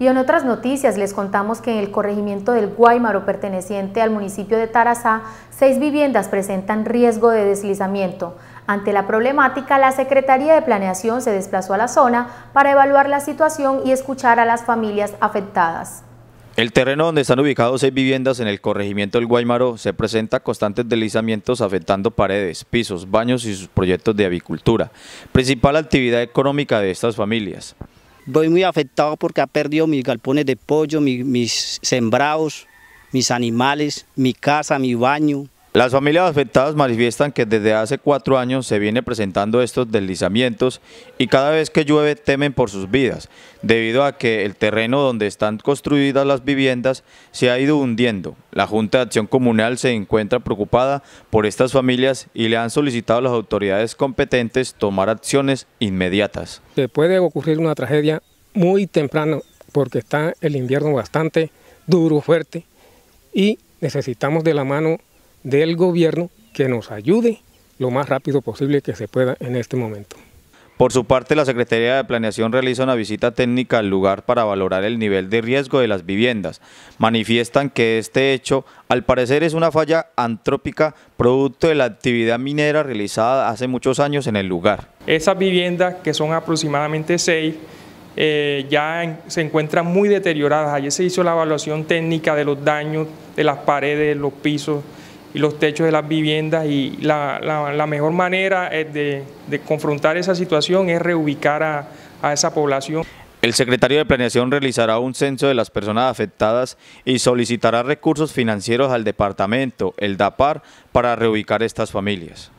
Y en otras noticias les contamos que en el corregimiento del Guaymaro perteneciente al municipio de Tarazá, seis viviendas presentan riesgo de deslizamiento. Ante la problemática, la Secretaría de Planeación se desplazó a la zona para evaluar la situación y escuchar a las familias afectadas. El terreno donde están ubicados seis viviendas en el corregimiento del Guaymaro se presenta constantes deslizamientos afectando paredes, pisos, baños y sus proyectos de avicultura, principal actividad económica de estas familias voy muy afectado porque ha perdido mis galpones de pollo, mis, mis sembrados, mis animales, mi casa, mi baño, las familias afectadas manifiestan que desde hace cuatro años se viene presentando estos deslizamientos y cada vez que llueve temen por sus vidas, debido a que el terreno donde están construidas las viviendas se ha ido hundiendo. La Junta de Acción Comunal se encuentra preocupada por estas familias y le han solicitado a las autoridades competentes tomar acciones inmediatas. Se puede ocurrir una tragedia muy temprano porque está el invierno bastante duro, fuerte y necesitamos de la mano del gobierno que nos ayude lo más rápido posible que se pueda en este momento. Por su parte, la Secretaría de Planeación realiza una visita técnica al lugar para valorar el nivel de riesgo de las viviendas. Manifiestan que este hecho, al parecer, es una falla antrópica producto de la actividad minera realizada hace muchos años en el lugar. Esas viviendas, que son aproximadamente seis, eh, ya se encuentran muy deterioradas. Ayer se hizo la evaluación técnica de los daños de las paredes, los pisos, y los techos de las viviendas y la, la, mejor manera eh, de, confrontar esa situación es reubicar a, a esa población. El secretario de Planeación realizará un censo de las personas afectadas y solicitará recursos financieros al departamento, el DAPAR, para reubicar estas familias.